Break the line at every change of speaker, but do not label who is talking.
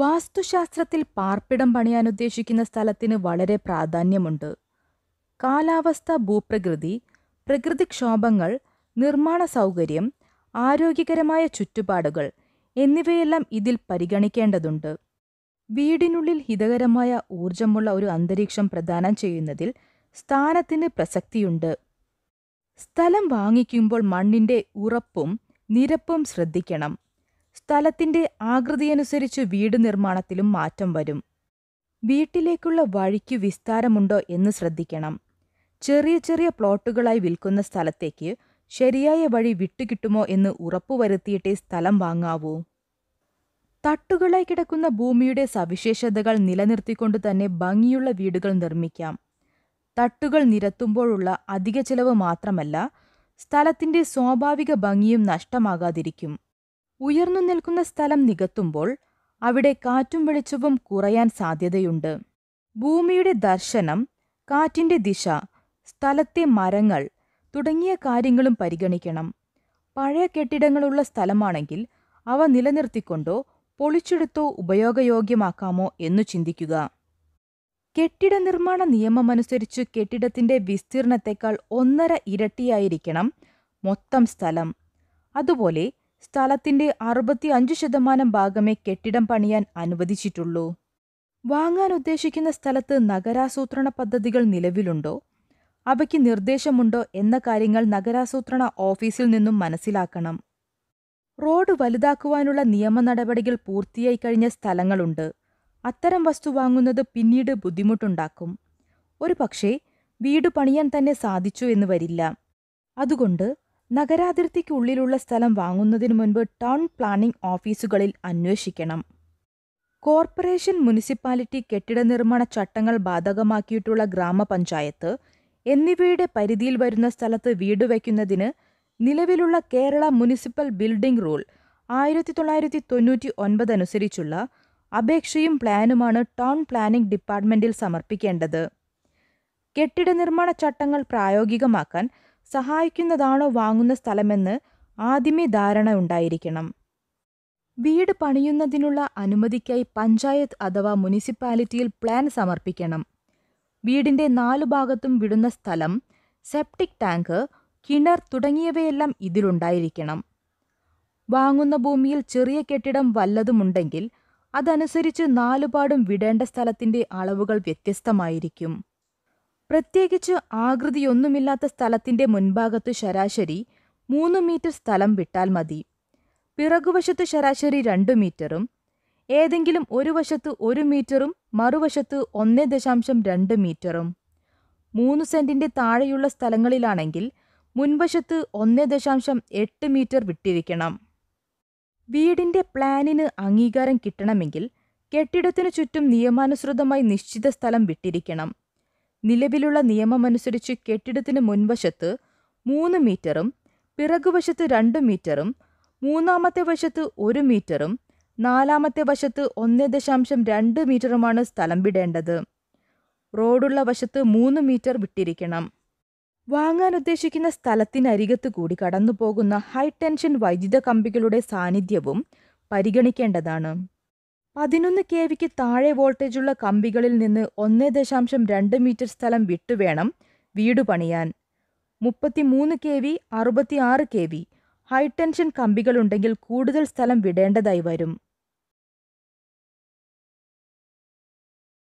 വാസ്തുശാസ്ത്രത്തിൽ പാർപ്പിടം പണിയാൻ ഉദ്ദേശിക്കുന്ന സ്ഥലത്തിന് വളരെ പ്രാധാന്യമുണ്ട് കാലാവസ്ഥ ഭൂപ്രകൃതി പ്രകൃതിക്ഷോഭങ്ങൾ നിർമ്മാണ സൗകര്യം ആരോഗ്യകരമായ ചുറ്റുപാടുകൾ എന്നിവയെല്ലാം ഇതിൽ പരിഗണിക്കേണ്ടതുണ്ട് വീടിനുള്ളിൽ ഹിതകരമായ ഊർജമുള്ള ഒരു അന്തരീക്ഷം പ്രദാനം ചെയ്യുന്നതിൽ സ്ഥാനത്തിന് പ്രസക്തിയുണ്ട് സ്ഥലം വാങ്ങിക്കുമ്പോൾ മണ്ണിൻ്റെ ഉറപ്പും നിരപ്പും ശ്രദ്ധിക്കണം സ്ഥലത്തിന്റെ ആകൃതിയനുസരിച്ച് വീട് നിർമ്മാണത്തിലും മാറ്റം വരും വീട്ടിലേക്കുള്ള വഴിക്ക് വിസ്താരമുണ്ടോ എന്ന് ശ്രദ്ധിക്കണം ചെറിയ ചെറിയ പ്ലോട്ടുകളായി വിൽക്കുന്ന സ്ഥലത്തേക്ക് ശരിയായ വഴി വിട്ടുകിട്ടുമോ എന്ന് ഉറപ്പുവരുത്തിയിട്ടേ സ്ഥലം വാങ്ങാവൂ തട്ടുകളായി കിടക്കുന്ന ഭൂമിയുടെ സവിശേഷതകൾ നിലനിർത്തിക്കൊണ്ട് തന്നെ ഭംഗിയുള്ള വീടുകൾ നിർമ്മിക്കാം തട്ടുകൾ നിരത്തുമ്പോഴുള്ള അധിക ചെലവ് മാത്രമല്ല സ്ഥലത്തിന്റെ സ്വാഭാവിക ഭംഗിയും നഷ്ടമാകാതിരിക്കും ഉയർന്നു നിൽക്കുന്ന സ്ഥലം നികത്തുമ്പോൾ അവിടെ കാറ്റും വെളിച്ചവും കുറയാൻ സാധ്യതയുണ്ട് ഭൂമിയുടെ ദർശനം കാറ്റിൻ്റെ ദിശ സ്ഥലത്തെ മരങ്ങൾ തുടങ്ങിയ കാര്യങ്ങളും പരിഗണിക്കണം പഴയ കെട്ടിടങ്ങളുള്ള സ്ഥലമാണെങ്കിൽ അവ നിലനിർത്തിക്കൊണ്ടോ പൊളിച്ചെടുത്തോ ഉപയോഗയോഗ്യമാക്കാമോ എന്നു ചിന്തിക്കുക കെട്ടിട നിർമ്മാണ നിയമമനുസരിച്ച് കെട്ടിടത്തിന്റെ വിസ്തീർണത്തെക്കാൾ ഒന്നര ഇരട്ടിയായിരിക്കണം മൊത്തം സ്ഥലം അതുപോലെ സ്ഥലത്തിന്റെ അറുപത്തി ശതമാനം ഭാഗമേ കെട്ടിടം പണിയാൻ അനുവദിച്ചിട്ടുള്ളൂ വാങ്ങാൻ ഉദ്ദേശിക്കുന്ന സ്ഥലത്ത് നഗരാസൂത്രണ പദ്ധതികൾ നിലവിലുണ്ടോ അവയ്ക്ക് നിർദ്ദേശമുണ്ടോ എന്ന കാര്യങ്ങൾ നഗരാസൂത്രണ ഓഫീസിൽ നിന്നും മനസ്സിലാക്കണം റോഡ് വലുതാക്കുവാനുള്ള നിയമ നടപടികൾ പൂർത്തിയായി കഴിഞ്ഞ സ്ഥലങ്ങളുണ്ട് അത്തരം വസ്തു വാങ്ങുന്നത് പിന്നീട് ബുദ്ധിമുട്ടുണ്ടാക്കും ഒരു പക്ഷേ വീട് പണിയാൻ തന്നെ സാധിച്ചു എന്ന് വരില്ല അതുകൊണ്ട് നഗരാതിർത്തിക്കുള്ളിലുള്ള സ്ഥലം വാങ്ങുന്നതിനു മുൻപ് ടൗൺ പ്ലാനിംഗ് ഓഫീസുകളിൽ അന്വേഷിക്കണം കോർപ്പറേഷൻ മുനിസിപ്പാലിറ്റി കെട്ടിട നിർമ്മാണ ചട്ടങ്ങൾ ബാധകമാക്കിയിട്ടുള്ള ഗ്രാമപഞ്ചായത്ത് എന്നിവയുടെ പരിധിയിൽ വരുന്ന സ്ഥലത്ത് വീട് വയ്ക്കുന്നതിന് നിലവിലുള്ള കേരള മുനിസിപ്പൽ ബിൽഡിംഗ് റൂൾ ആയിരത്തി തൊള്ളായിരത്തി തൊണ്ണൂറ്റി ഒൻപത് അനുസരിച്ചുള്ള അപേക്ഷയും പ്ലാനുമാണ് ടൗൺ പ്ലാനിംഗ് ഡിപ്പാർട്ട്മെൻറ്റിൽ സമർപ്പിക്കേണ്ടത് കെട്ടിട നിർമ്മാണ ചട്ടങ്ങൾ പ്രായോഗികമാക്കാൻ സഹായിക്കുന്നതാണോ വാങ്ങുന്ന സ്ഥലമെന്ന് ആദ്യമേ ധാരണ ഉണ്ടായിരിക്കണം വീട് പണിയുന്നതിനുള്ള അനുമതിക്കായി പഞ്ചായത്ത് അഥവാ മുനിസിപ്പാലിറ്റിയിൽ പ്ലാൻ സമർപ്പിക്കണം വീടിൻ്റെ നാലു ഭാഗത്തും വിടുന്ന സ്ഥലം സെപ്റ്റിക് ടാങ്ക് കിണർ തുടങ്ങിയവയെല്ലാം ഇതിലുണ്ടായിരിക്കണം വാങ്ങുന്ന ഭൂമിയിൽ ചെറിയ കെട്ടിടം വല്ലതുമുണ്ടെങ്കിൽ അതനുസരിച്ച് നാലുപാടും വിടേണ്ട സ്ഥലത്തിൻ്റെ അളവുകൾ വ്യത്യസ്തമായിരിക്കും പ്രത്യേകിച്ച് ആകൃതിയൊന്നുമില്ലാത്ത സ്ഥലത്തിന്റെ മുൻഭാഗത്ത് ശരാശരി മൂന്ന് മീറ്റർ സ്ഥലം വിട്ടാൽ മതി പിറകുവശത്ത് ശരാശരി രണ്ട് മീറ്ററും ഏതെങ്കിലും ഒരു വശത്ത് ഒരു മീറ്ററും മറുവശത്ത് ഒന്ന് ദശാംശം രണ്ട് മീറ്ററും മൂന്ന് സെൻറ്റിൻ്റെ താഴെയുള്ള സ്ഥലങ്ങളിലാണെങ്കിൽ മുൻവശത്ത് ഒന്ന് ദശാംശം എട്ട് മീറ്റർ വിട്ടിരിക്കണം വീടിൻ്റെ പ്ലാനിന് അംഗീകാരം കിട്ടണമെങ്കിൽ കെട്ടിടത്തിനു ചുറ്റും നിയമാനുസൃതമായി നിശ്ചിത സ്ഥലം വിട്ടിരിക്കണം നിലവിലുള്ള നിയമമനുസരിച്ച് കെട്ടിടത്തിന് മുൻവശത്ത് മൂന്ന് മീറ്ററും പിറകുവശത്ത് രണ്ട് മീറ്ററും മൂന്നാമത്തെ വശത്ത് ഒരു മീറ്ററും നാലാമത്തെ വശത്ത് ഒന്ന് ദശാംശം രണ്ട് മീറ്ററുമാണ് സ്ഥലം വിടേണ്ടത് റോഡുള്ള വശത്ത് മൂന്ന് മീറ്റർ വിട്ടിരിക്കണം വാങ്ങാൻ ഉദ്ദേശിക്കുന്ന സ്ഥലത്തിനരികത്ത് കൂടി കടന്നു പോകുന്ന ഹൈ ടെൻഷൻ വൈദ്യുത കമ്പികളുടെ സാന്നിധ്യവും പരിഗണിക്കേണ്ടതാണ് പതിനൊന്ന് കെ വിക്ക് താഴെ വോൾട്ടേജുള്ള കമ്പികളിൽ നിന്ന് ഒന്ന് ദശാംശം രണ്ട് മീറ്റർ സ്ഥലം വിട്ടുവേണം വീട് പണിയാൻ മുപ്പത്തിമൂന്ന് കെ വി അറുപത്തിയാറ് കെ വി ഹൈ ടെൻഷൻ കമ്പികളുണ്ടെങ്കിൽ കൂടുതൽ സ്ഥലം വിടേണ്ടതായി വരും